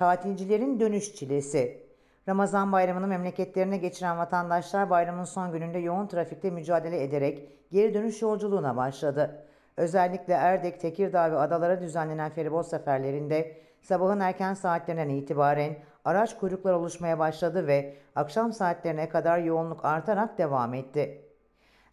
Tatilcilerin dönüş çilesi. Ramazan bayramını memleketlerine geçiren vatandaşlar bayramın son gününde yoğun trafikte mücadele ederek geri dönüş yolculuğuna başladı. Özellikle Erdek, Tekirdağ ve adalara düzenlenen feribot seferlerinde sabahın erken saatlerinden itibaren araç kuyruklar oluşmaya başladı ve akşam saatlerine kadar yoğunluk artarak devam etti.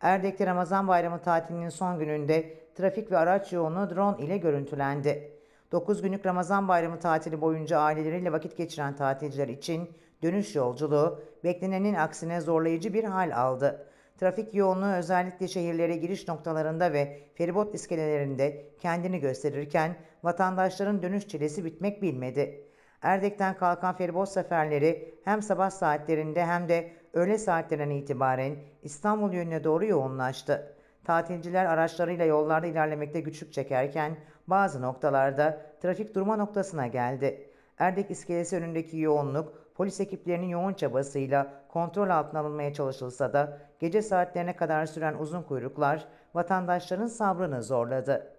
Erdek'te Ramazan bayramı tatilinin son gününde trafik ve araç yoğunluğu drone ile görüntülendi. 9 günlük Ramazan bayramı tatili boyunca aileleriyle vakit geçiren tatilciler için dönüş yolculuğu beklenenin aksine zorlayıcı bir hal aldı. Trafik yoğunluğu özellikle şehirlere giriş noktalarında ve feribot iskelelerinde kendini gösterirken vatandaşların dönüş çilesi bitmek bilmedi. Erdek'ten kalkan feribot seferleri hem sabah saatlerinde hem de öğle saatlerinden itibaren İstanbul yönüne doğru yoğunlaştı. Tatilciler araçlarıyla yollarda ilerlemekte güçlük çekerken bazı noktalarda trafik durma noktasına geldi. Erdek iskelesi önündeki yoğunluk polis ekiplerinin yoğun çabasıyla kontrol altına alınmaya çalışılsa da gece saatlerine kadar süren uzun kuyruklar vatandaşların sabrını zorladı.